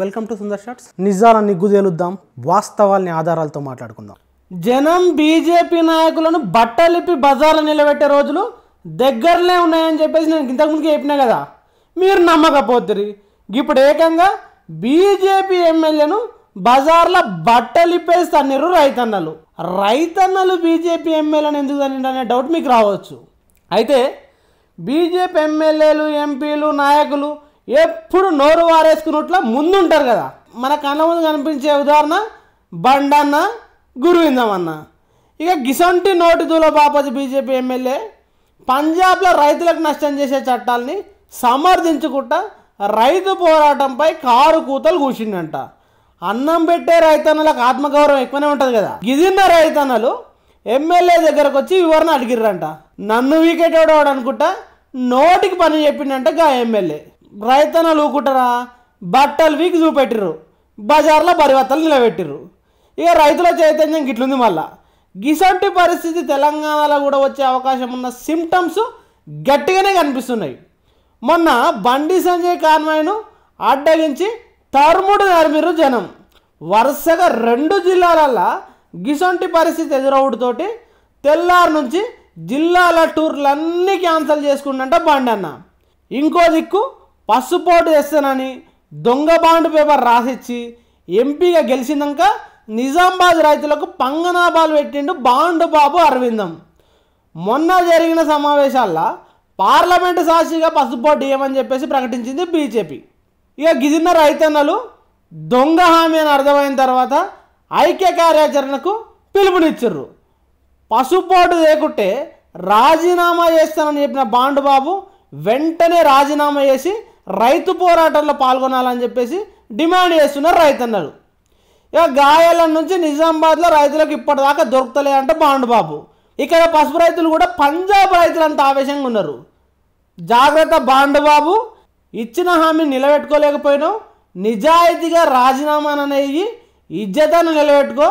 welcome to Sundar shots నిజాలను నిగ్గు తేలుద్దాం వాస్తవాల్ని ఆధారాలతో మాట్లాడుకుందాం జనం బీజేపీ నాయకులను బట్టలిపి బజార్లో నిలబెట్టే రోజులు దగ్గరనే ఉన్నాయని చెప్పేసి నేను ఇంతకుముందుకే చెప్పినా కదా మీరు నమ్మకపోతురి ఇప్పుడు ఏకంగా బీజేపీ ఎమ్మెల్యేను బజార్లో బట్టలిప్పేసి రైతన్నలు రైతన్నలు బీజేపీ ఎమ్మెల్యేలను ఎందుకు తన్నిండు అనే డౌట్ మీకు రావచ్చు అయితే బీజేపీ ఎమ్మెల్యేలు ఎంపీలు నాయకులు ఎప్పుడు నోరు వారేసుకున్నట్లో ముందుంటారు కదా మన కళ్ళ ముందు కనిపించే ఉదాహరణ బండన్న గురువిందమన్న ఇక గిసంటి నోటి దూల బాపతి బీజేపీ ఎమ్మెల్యే పంజాబ్లో రైతులకు నష్టం చేసే చట్టాలని సమర్థించుకుంటా రైతు పోరాటంపై కారు కూతలు కూచిండంట అన్నం పెట్టే రైతన్నలకు ఆత్మగౌరవం ఎక్కువనే ఉంటుంది కదా గిదిన్న రైతన్నలు ఎమ్మెల్యే దగ్గరకు వచ్చి వివరణ అడిగిర్రంట నన్ను వీకెట్ అనుకుంటా నోటికి పని చెప్పిండంట గా ఎమ్మెల్యే రైతన లూకుటరా బట్టలు వీకి చూపెట్టిర్రు బజార్లో పరివర్తలు నిలబెట్టిర్రు ఇక రైతుల చైతన్యం గిట్లుంది మళ్ళా గిసంటి పరిస్థితి తెలంగాణలో కూడా వచ్చే అవకాశం ఉన్న సిమ్టమ్స్ గట్టిగానే కనిపిస్తున్నాయి మొన్న బండి సంజయ్ కాన్వాయ్ను అడ్డగించి తరుముడు నరిమిరు జనం వరుసగా రెండు జిల్లాలల్లా గిసొంటి పరిస్థితి ఎదురవుడుతోటి తెల్లారు నుంచి జిల్లాల టూర్లన్నీ క్యాన్సిల్ చేసుకుండంట బండి అన్న ఇంకో దిక్కు పసుపోటు వేస్తానని దొంగ బాండ్ పేపర్ రాసిచ్చి ఎంపీగా గెలిచినాక నిజామాబాద్ రైతులకు పంగనాబాలు పెట్టిండు బాండు బాబు అరవిందం మొన్న జరిగిన సమావేశాల్లో పార్లమెంటు సాక్షిగా పసుపోటు ఏమని చెప్పేసి ప్రకటించింది బీజేపీ ఇక గిదిన్న రైతన్నలు దొంగ హామీ అని అర్థమైన తర్వాత ఐక్య కార్యాచరణకు పిలుపునిచ్చిర్రు పసుపోటు లేకుంటే రాజీనామా చేస్తానని చెప్పిన బాండు బాబు వెంటనే రాజీనామా చేసి రైతు పోరాటంలో పాల్గొనాలని చెప్పేసి డిమాండ్ చేస్తున్నారు రైతు అన్నారు ఇక గాయాల నుంచి నిజామాబాద్లో రైతులకు ఇప్పటిదాకా దొరుకుతలే అంటే బాబు ఇక్కడ పసుపు రైతులు కూడా పంజాబ్ రైతులు అంత ఆవేశంగా ఉన్నారు జాగ్రత్త బాండుబాబు ఇచ్చిన హామీ నిలబెట్టుకోలేకపోయినావు నిజాయితీగా రాజీనామాను అనేది ఇజ్జతను నిలబెట్టుకో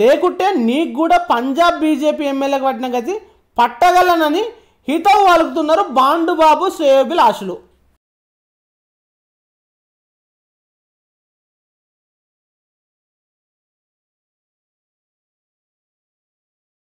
లేకుంటే నీకు కూడా పంజాబ్ బీజేపీ ఎమ్మెల్యేకి పట్టిన గతి పట్టగలనని హితవు బాండు బాండుబాబు సేవబిల్ ఆశలు